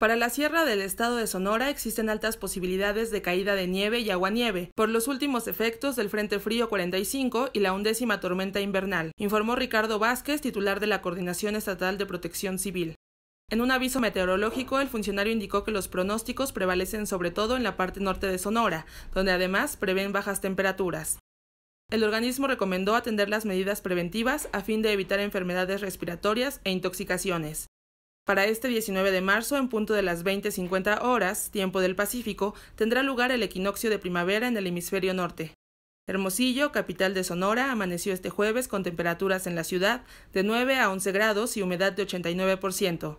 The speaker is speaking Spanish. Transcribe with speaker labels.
Speaker 1: Para la sierra del estado de Sonora existen altas posibilidades de caída de nieve y aguanieve por los últimos efectos del Frente Frío 45 y la undécima tormenta invernal, informó Ricardo Vázquez, titular de la Coordinación Estatal de Protección Civil. En un aviso meteorológico, el funcionario indicó que los pronósticos prevalecen sobre todo en la parte norte de Sonora, donde además prevén bajas temperaturas. El organismo recomendó atender las medidas preventivas a fin de evitar enfermedades respiratorias e intoxicaciones. Para este 19 de marzo, en punto de las 20.50 horas, tiempo del Pacífico, tendrá lugar el equinoccio de primavera en el hemisferio norte. Hermosillo, capital de Sonora, amaneció este jueves con temperaturas en la ciudad de 9 a 11 grados y humedad de 89%.